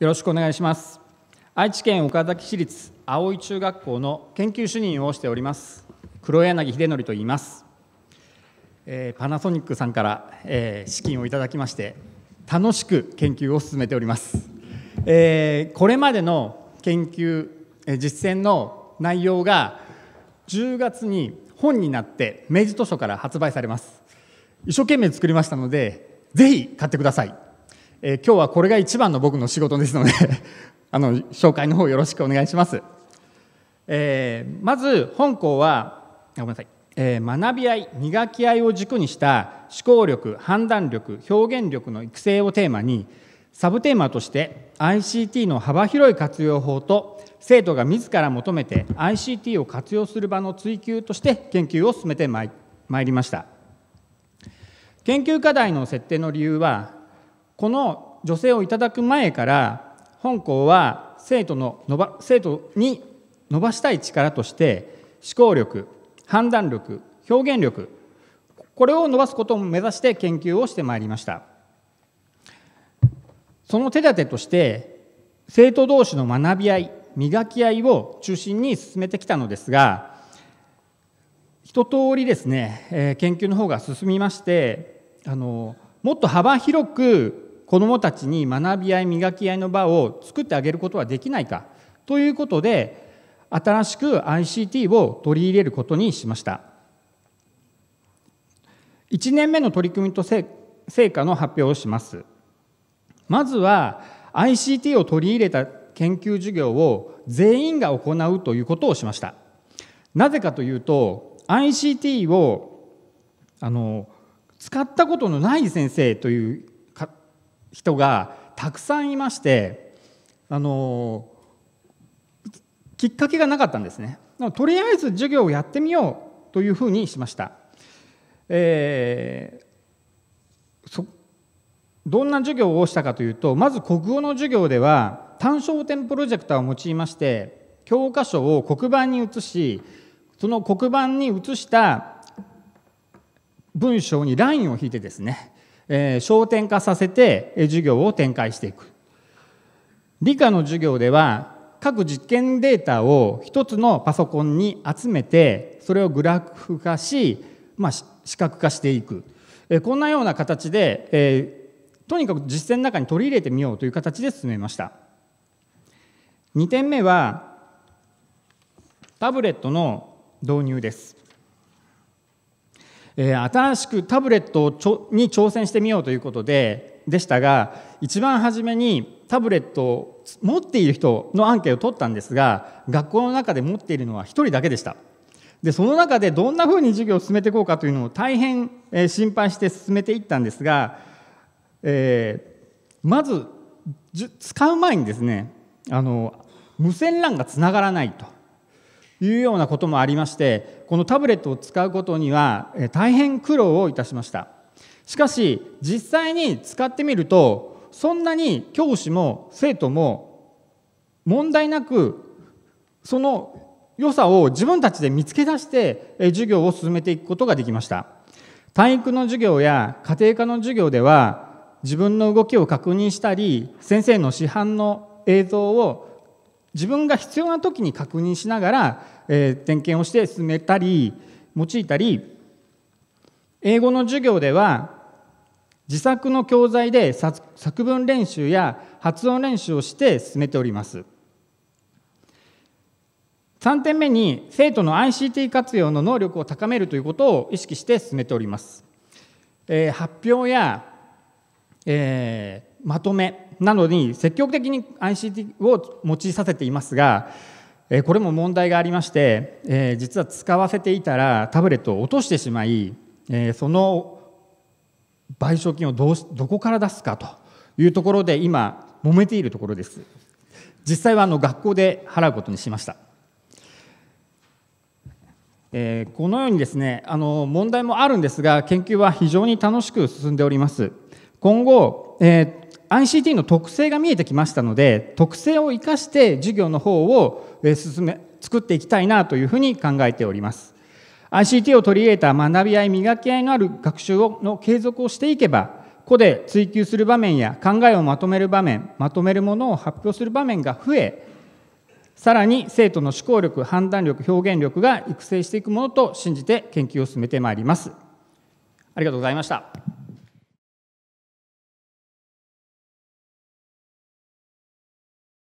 よろしくお願いします愛知県岡崎市立葵中学校の研究主任をしております黒柳秀則と言います、えー、パナソニックさんから、えー、資金をいただきまして楽しく研究を進めております、えー、これまでの研究、えー、実践の内容が10月に本になって明治図書から発売されます一生懸命作りましたのでぜひ買ってくださいえー、今日はこれが一番の僕の仕事ですので あの紹介の方よろしくお願いします、えー、まず本校はごめんなさい、えー、学び合い磨き合いを軸にした思考力判断力表現力の育成をテーマにサブテーマとして ICT の幅広い活用法と生徒が自ら求めて ICT を活用する場の追求として研究を進めてまいりました研究課題の設定の理由はこの女性をいただく前から本校は生徒の伸ば生徒に伸ばしたい力として思考力判断力表現力これを伸ばすことを目指して研究をしてまいりましたその手立てとして生徒同士の学び合い磨き合いを中心に進めてきたのですが一通りですね、え研究の方が進みましてあのもっと幅広く子どもたちに学び合い磨き合いの場を作ってあげることはできないかということで新しく ICT を取り入れることにしました1年目の取り組みと成果の発表をしますまずは ICT を取り入れた研究授業を全員が行うということをしましたなぜかというと ICT をあの使ったことのない先生という人がたくさんいましてあのきっかけがなかったんですねとりあえず授業をやってみようというふうにしました、えー、どんな授業をしたかというとまず国語の授業では単焦点プロジェクターを用いまして教科書を黒板に移しその黒板に移した文章にラインを引いてですねえー、焦点化させて授業を展開していく理科の授業では各実験データを一つのパソコンに集めてそれをグラフ化し、まあ、視覚化していく、えー、こんなような形で、えー、とにかく実践の中に取り入れてみようという形で進めました2点目はタブレットの導入ですえー、新しくタブレットに挑戦してみようということででしたが一番初めにタブレットを持っている人のアンケートを取ったんですが学校の中で持っているのは1人だけでしたでその中でどんなふうに授業を進めていこうかというのを大変、えー、心配して進めていったんですが、えー、まず使う前にですねあの無線 LAN がつながらないと。いうようなこともありましてこのタブレットを使うことには大変苦労をいたしましたしかし実際に使ってみるとそんなに教師も生徒も問題なくその良さを自分たちで見つけ出して授業を進めていくことができました体育の授業や家庭科の授業では自分の動きを確認したり先生の市販の映像を自分が必要な時に確認しながら、えー、点検をして進めたり用いたり英語の授業では自作の教材で作文練習や発音練習をして進めております3点目に生徒の ICT 活用の能力を高めるということを意識して進めております、えー、発表や、えー、まとめなのに積極的に ICT を用いさせていますがこれも問題がありまして実は使わせていたらタブレットを落としてしまいその賠償金をどうどこから出すかというところで今揉めているところです実際はあの学校で払うことにしましたえー、このようにですねあの問題もあるんですが研究は非常に楽しく進んでおります今後、えー、ICT の特性が見えてきましたので特性を生かして授業の方を進め作っていきたいなというふうに考えております ICT を取り入れた学び合い磨き合いのある学習の継続をしていけば個で追求する場面や考えをまとめる場面まとめるものを発表する場面が増えさらに生徒の思考力判断力表現力が育成していくものと信じて研究を進めてまいりますありがとうございました